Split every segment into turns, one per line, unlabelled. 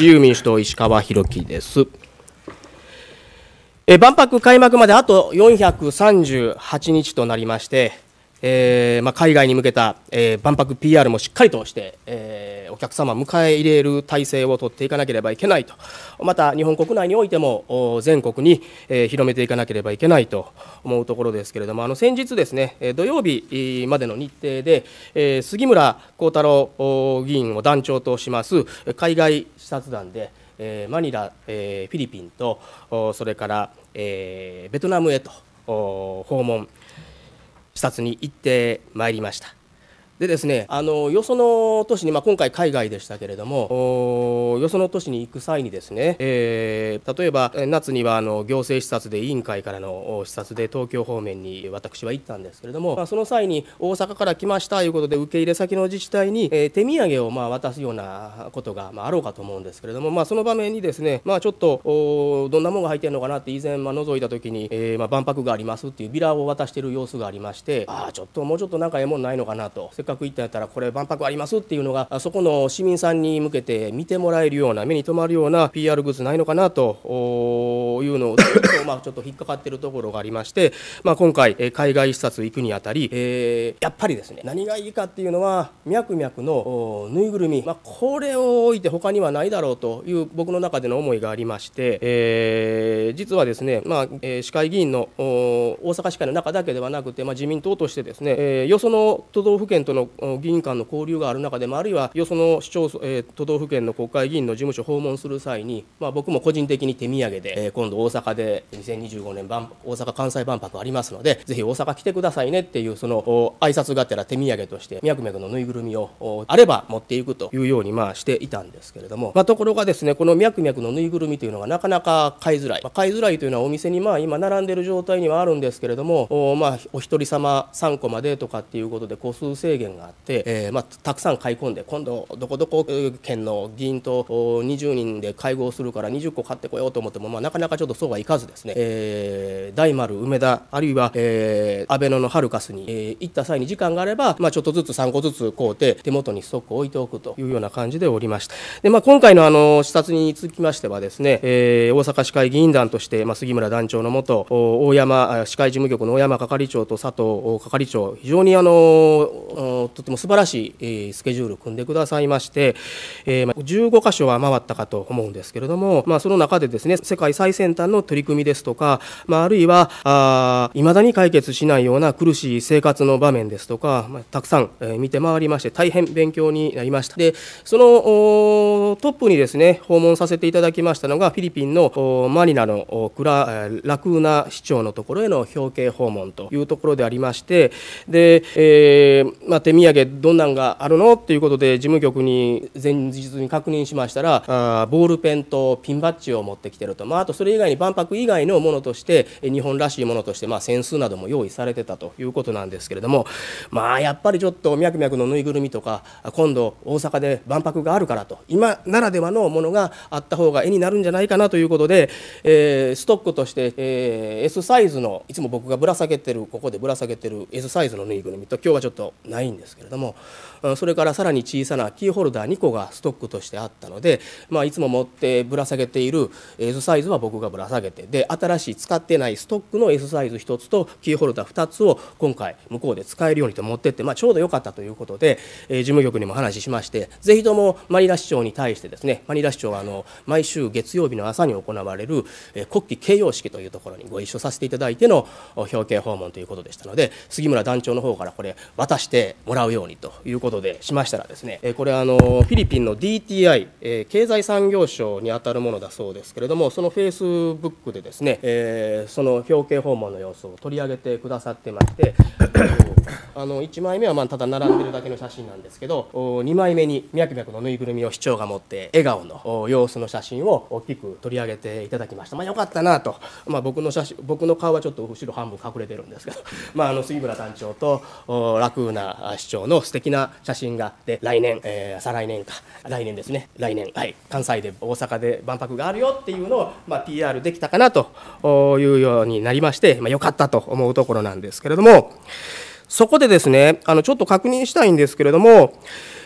自由民主党、石川博樹です。え万博開幕まであと438日となりまして、えーまあ、海外に向けた、えー、万博 PR もしっかりとして、えー、お客様迎え入れる体制を取っていかなければいけないとまた日本国内においても全国に、えー、広めていかなければいけないと思うところですけれどもあの先日ですね土曜日までの日程で、えー、杉村幸太郎議員を団長とします海外視察団でえー、マニラ、えー、フィリピンとそれから、えー、ベトナムへと訪問視察に行ってまいりましたでですねあのよその都市に、まあ、今回海外でしたけれどもよその都市に行く際にですね、えー、例えば夏にはあの行政視察で委員会からの視察で東京方面に私は行ったんですけれども、まあ、その際に大阪から来ましたということで受け入れ先の自治体に、えー、手土産をまあ渡すようなことが、まあ、あろうかと思うんですけれども、まあ、その場面にですね、まあ、ちょっとどんなものが入ってるのかなって以前、まあ覗いた時に、えー、まあ万博がありますっていうビラを渡している様子がありましてああちょっともうちょっとなんかええもんないのかなと泊行ったやったらこれ万博ありますっていうのがそこの市民さんに向けて見てもらえるような目に留まるような PR グッズないのかなというのをっと まあちょっと引っかかってるところがありまして、まあ、今回海外視察行くにあたり、えやっぱりですね何がいいかっていうのはミャクミャクのぬいぐるみ、まあ、これを置いて他にはないだろうという僕の中での思いがありまして、え実はですね、まあえ市会議員の大阪市会の中だけではなくて、まあ、自民党としてですね、えよその都道府県とのの議員間の交流がある中でも、あるいはよその市町村、えー、都道府県の国会議員の事務所訪問する際に、まあ、僕も個人的に手土産で、えー、今度大阪で2025年万大阪・関西万博ありますので、ぜひ大阪来てくださいねっていう、その挨拶がてら手土産として、ミャクミャクのぬいぐるみをあれば持っていくというようにまあしていたんですけれども、まあ、ところがですね、このミャクミャクのぬいぐるみというのがなかなか買いづらい、まあ、買いづらいというのはお店にまあ今並んでる状態にはあるんですけれども、おまあ、お一人様3個までとかっていうことで個数制限があって、えーまあ、たくさん買い込んで今度どこどこ県の議員と20人で会合するから20個買ってこようと思っても、まあ、なかなかちょっとそうはいかずですね、えー、大丸梅田あるいは、えー、安倍野のハルカスに、えー、行った際に時間があれば、まあ、ちょっとずつ3個ずつ買うて手元にストックを置いておくというような感じでおりましたで、まあ、今回のあの視察につきましてはですね、えー、大阪市会議員団として、まあ、杉村団長のもと大山市会事務局の大山係長と佐藤係長非常にあのとても素晴らしいスケジュールを組んでくださいまして、えー、15箇所は回ったかと思うんですけれども、まあ、その中でですね世界最先端の取り組みですとか、まあ、あるいはいまだに解決しないような苦しい生活の場面ですとか、まあ、たくさん見て回りまして大変勉強になりましたでそのトップにですね訪問させていただきましたのがフィリピンのマニラのクララクーナ市長のところへの表敬訪問というところでありましてで、えーまあ建土産どんなんがあるのっていうことで事務局に前日に確認しましたらあボールペンとピンバッジを持ってきてると、まあ、あとそれ以外に万博以外のものとして日本らしいものとして、まあ、扇子なども用意されてたということなんですけれども、まあ、やっぱりちょっとミャクミャクのぬいぐるみとか今度大阪で万博があるからと今ならではのものがあった方が絵になるんじゃないかなということで、えー、ストックとして、えー、S サイズのいつも僕がぶら下げてるここでぶら下げてる S サイズのぬいぐるみと今日はちょっとないないんですけれどもそれからさらに小さなキーホルダー2個がストックとしてあったので、まあ、いつも持ってぶら下げている S サイズは僕がぶら下げてで新しい使ってないストックの S サイズ1つとキーホルダー2つを今回向こうで使えるようにと持ってって、まあ、ちょうど良かったということで、え事務局にも話しましてぜひともマニラ市長に対してですねマニラ市長はあの毎週月曜日の朝に行われる、国旗掲揚式というところにご一緒させていただいての表敬訪問ということでしたので杉村団長の方からこれ渡してもらうようにということことでしましたらですね、えこれあのフィリピンの DTI、え経済産業省にあたるものだそうですけれどもそのフェイスブックでですね、えその表敬訪問の様子を取り上げてくださってましてあの1枚目はまあただ並んでるだけの写真なんですけど2枚目にミャクミャクのぬいぐるみを市長が持って笑顔の様子の写真を大きく取り上げていただきました、まあ、よかったなと、まあ、僕の写真僕の顔はちょっと後ろ半分隠れてるんですけど、まあ、あの杉村団長とラクーナ市長の素敵な写真がで来年、えー、再来年か来年ですね来年、はい、関西で大阪で万博があるよっていうのを、まあ、PR できたかなというようになりまして、まあ、よかったと思うところなんですけれども。そこでですね、あの、ちょっと確認したいんですけれども、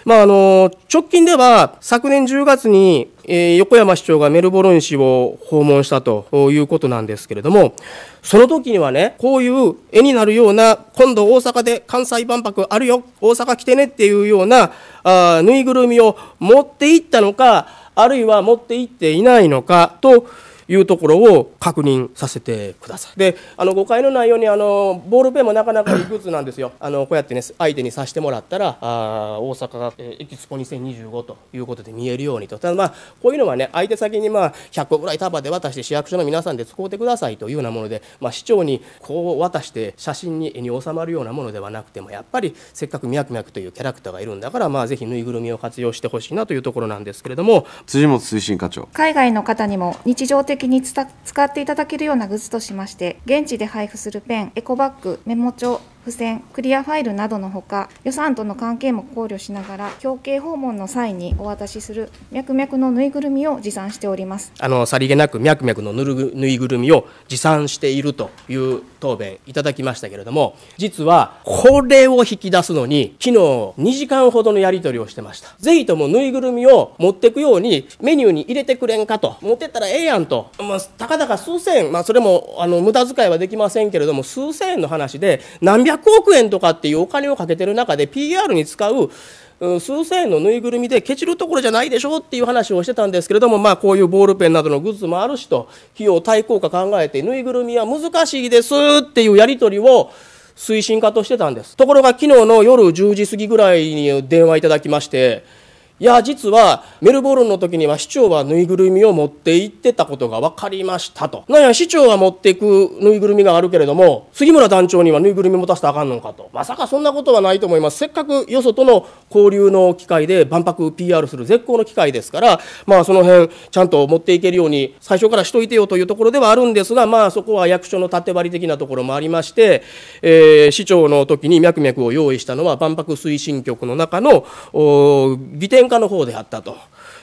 まあ、あの、直近では昨年10月に、え横山市長がメルボルン市を訪問したということなんですけれども、その時にはね、こういう絵になるような、今度大阪で関西万博あるよ、大阪来てねっていうような、あぬいぐるみを持っていったのか、あるいは持っていっていないのかというところを確認させてください。であの誤解のないようにあのボールペンもなかなかいくつなんですよ。あのこうやってね相手にさしてもらったらあ大阪が、えー、エキスポ2025ということで見えるようにとただまあこういうのはね相手先にまあ100個ぐらい束で渡して市役所の皆さんで使うてくださいというようなもので、まあ、市長にこう渡して写真に絵に収まるようなものではなくてもやっぱりせっかくミャクミャクというキャラクターがいるんだからまあぜひぬいぐるみを活用してほしいなというところなんですけれども辻元推進課長海外の方にも日常的的に使っていただけるようなグッズとしまして現地で配布するペンエコバッグメモ帳付箋、クリアファイルなどのほか、予算との関係も考慮しながら、表敬訪問の際にお渡しする、ミャクミャクのぬいぐるみを持参しておりますあのさりげなく、ミャクミャクのぬいぐるみを持参しているという答弁いただきましたけれども、実は、これを引き出すのに、昨日2時間ほどのやり取りをしてました。ぜひともぬいぐるみを持っていくように、メニューに入れてくれんかと、持ってったらええやんと、まあ、たかだか数千円、まあ、それもあの無駄遣いはできませんけれども、数千円の話で、何百100億円とかっていうお金をかけてる中で PR に使う数千円のぬいぐるみでケチるところじゃないでしょっていう話をしてたんですけれども、まあ、こういうボールペンなどのグッズもあるしと費用対効果考えてぬいぐるみは難しいですっていうやり取りを推進課としてたんですところが昨日の夜10時過ぎぐらいに電話いただきましていや実はメルボルンの時には市長はぬいぐるみを持って行ってたことが分かりましたとなんや市長は持っていくぬいぐるみがあるけれども杉村団長にはぬいぐるみ持たせてあかんのかとまさかそんなことはないと思いますせっかくよそとの交流の機会で万博 PR する絶好の機会ですからまあその辺ちゃんと持っていけるように最初からしといてよというところではあるんですがまあそこは役所の縦割り的なところもありまして、えー、市長の時に脈々を用意したのは万博推進局の中の議典喧嘩の方であったと。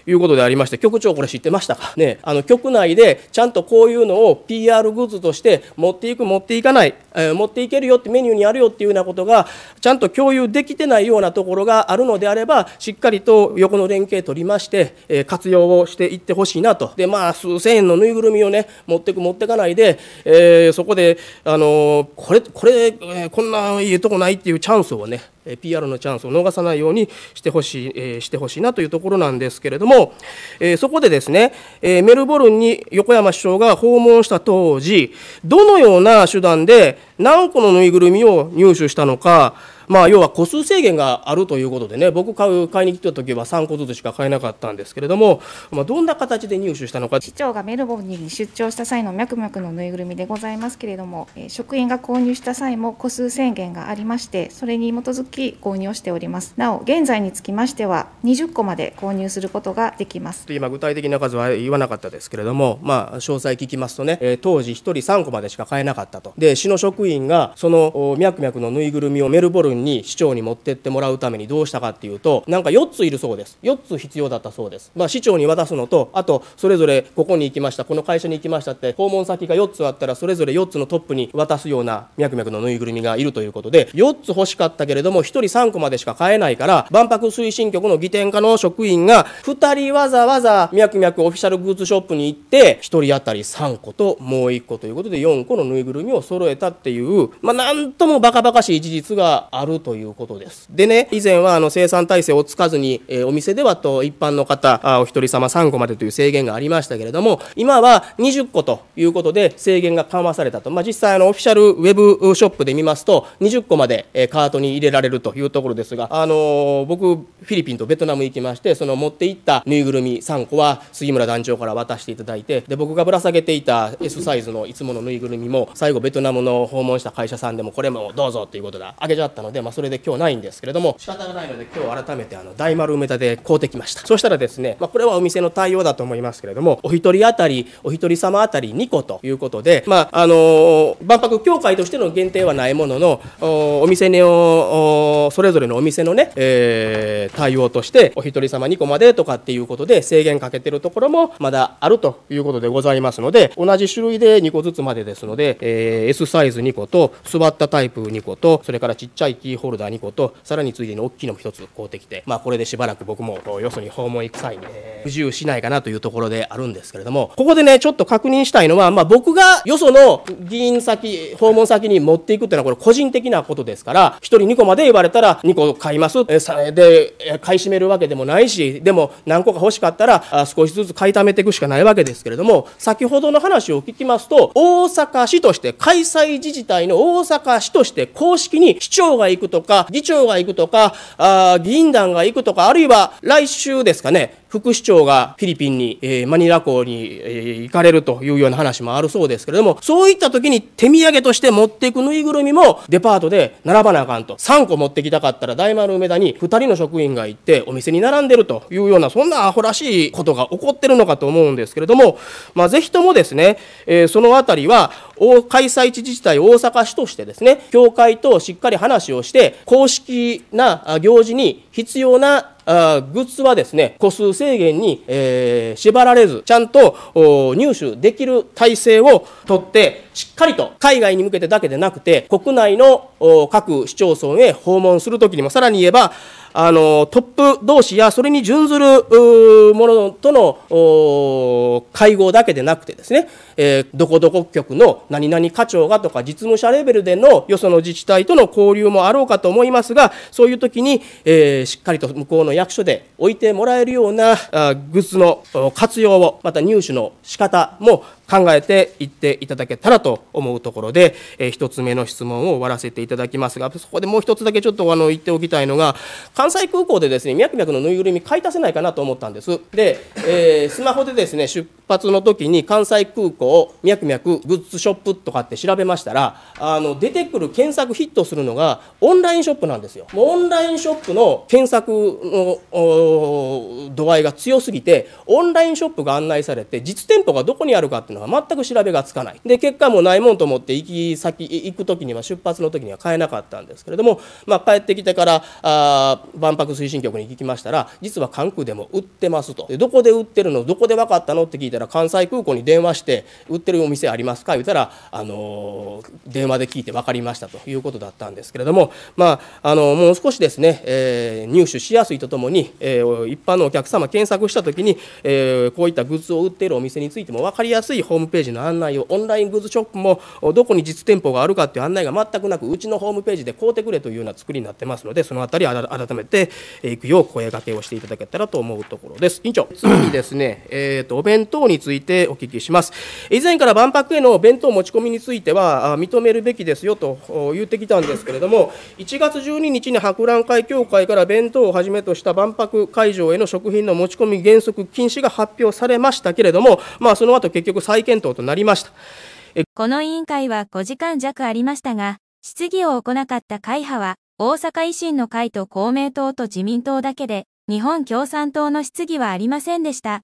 いうことでありまして局長これ知ってましたかねあの局内でちゃんとこういうのを PR グッズとして持っていく持っていかない、えー、持っていけるよってメニューにあるよっていうようなことがちゃんと共有できてないようなところがあるのであればしっかりと横の連携取りまして、えー、活用をしていってほしいなとでまあ数千円のぬいぐるみをね持ってく持ってかないで、えー、そこであのこれこれ、えこんないいとこないっていうチャンスをね PR のチャンスを逃さないようにしてほしい、えー、してほしいなというところなんですけれども、えー、そこでですね、えー、メルボルンに横山首相が訪問した当時、どのような手段で何個のぬいぐるみを入手したのか、まあ、要は個数制限があるということでね、僕買う、買いに来た時は3個ずつしか買えなかったんですけれども、まあ、どんな形で入手したのか。市長がメルボルンに出張した際のミャクミャクのぬいぐるみでございますけれども、職員が購入した際も個数制限がありまして、それに基づき購入をしております。なお、現在につきましては、20個まで購入することができます。今、具体的な数は言わなかったですけれども、まあ、詳細聞きますとね、当時1人3個までしか買えなかったと。で、市の職員が、そのミャクミャクのぬいぐるみをメルボルに市長に持ってってもらうためにどうしたかっていうとなんか4ついるそうです4つ必要だったそうです、まあ、市長に渡すのとあとそれぞれここに行きましたこの会社に行きましたって訪問先が4つあったらそれぞれ4つのトップに渡すようなミャクミャクのぬいぐるみがいるということで4つ欲しかったけれども1人3個までしか買えないから万博推進局の議典課の職員が2人わざわざミャクミャクオフィシャルグッズショップに行って1人当たり3個ともう1個ということで4個のぬいぐるみを揃えたっていうまあなんともバカバカしい事実があるるということです。でね、以前はあの生産体制をつかずに、えー、お店ではと一般の方、あお一人様3個までという制限がありましたけれども、今は20個ということで制限が緩和されたと。まあ、実際あのオフィシャルウェブショップで見ますと、20個まで、えカートに入れられるというところですが、あのー、僕、フィリピンとベトナム行きまして、その持っていったぬいぐるみ3個は杉村団長から渡していただいて、で、僕がぶら下げていた S サイズのいつものぬいぐるみも、最後ベトナムの訪問した会社さんでもこれもどうぞということで開けちゃったので、まあ、それで今日ないんですけれども仕方がないので今日改めてあの大丸梅田で買うてきましたそしたらですね、まあ、これはお店の対応だと思いますけれどもお一人当たりお一人様当たり2個ということで、まああのー、万博協会としての限定はないもののお店おそれぞれのお店のね、えー、対応としてお一人様2個までとかっていうことで制限かけてるところもまだあるということでございますので同じ種類で2個ずつまでですので、えー、S サイズ2個と座ったタイプ2個とそれからちっちゃいキーホルダー2個とさらについでに大きいのも1つ買うてきてまあこれでしばらく僕もよそに訪問行く際に不自由しないかなというところであるんですけれどもここでねちょっと確認したいのはまあ僕がよその議員先訪問先に持っていくっていうのはこれ個人的なことですから1人2個まで言われたら2個買いますで買い占めるわけでもないしでも何個か欲しかったら少しずつ買いためていくしかないわけですけれども先ほどの話を聞きますと大阪市として開催自治体の大阪市として公式に市長が行くとか、議長が行くとか、あ議員団が行くとか、あるいは来週ですかね、副市長がフィリピンに、えー、マニラ港に、えー、行かれるというような話もあるそうですけれども、そういった時に手土産として持っていくぬいぐるみもデパートで並ばなあかんと。3個持ってきたかったら大丸梅田に2人の職員が行ってお店に並んでるというような、そんなアホらしいことが起こってるのかと思うんですけれども、まあぜひともですね、えー、そのあたりは、開催地自治体大阪市としてですね、協会としっかり話をして、公式な行事に必要なあグッズはですね、個数制限に、えー、縛られず、ちゃんと入手できる体制をとって、しっかりと海外に向けてだけでなくて、国内の各市町村へ訪問するときにも、さらに言えば、あのトップ同士やそれに準ずるものとの会合だけでなくてですね、えー、どこどこ局の何々課長がとか実務者レベルでのよその自治体との交流もあろうかと思いますがそういう時に、えー、しっかりと向こうの役所で置いてもらえるようなあグッズの活用をまた入手の仕方も考えていっていただけたらと思うところで、え1つ目の質問を終わらせていただきますがそこでもう1つだけちょっとあの言っておきたいのが関西空港でですねミャクミャクのぬいぐるみ買い足せないかなと思ったんですで、えー、スマホでですね出発の時に関西空港ミャクミャクグッズショップとかって調べましたらあの出てくる検索ヒットするのがオンラインショップなんですよもうオンラインショップの検索の度合いが強すぎてオンラインショップが案内されて実店舗がどこにあるかっていうのは全く調べがつかないで結果もないもんと思って行き先行く時には出発の時には買えなかったんですけれども、まあ、帰ってきてからあ万博推進局に聞きましたら実は関空でも売ってますとどこで売ってるのどこで分かったのって聞いたらら関西空港に電話して売ってるお店ありますか言うたらあの電話で聞いて分かりましたということだったんですけれどもまああのもう少しですね、えー、入手しやすいとともに、えー、一般のお客様検索した時に、えー、こういったグッズを売っているお店についても分かりやすいホームページの案内をオンライングッズショップもどこに実店舗があるかっていう案内が全くなくうちのホームページで買うてくれというような作りになってますのでその辺り改めて行くよう声掛けをしていただけたらと思うところです。委員長次にですね、えーと、お弁当についてお聞きします以前から万博への弁当持ち込みについては認めるべきですよと言ってきたんですけれども1月12日に博覧会協会から弁当をはじめとした万博会場への食品の持ち込み原則禁止が発表されましたけれども、まあ、その後結局再検討となりましたこの委員会は5時間弱ありましたが質疑を行なかった会派は大阪維新の会と公明党と自民党だけで日本共産党の質疑はありませんでした。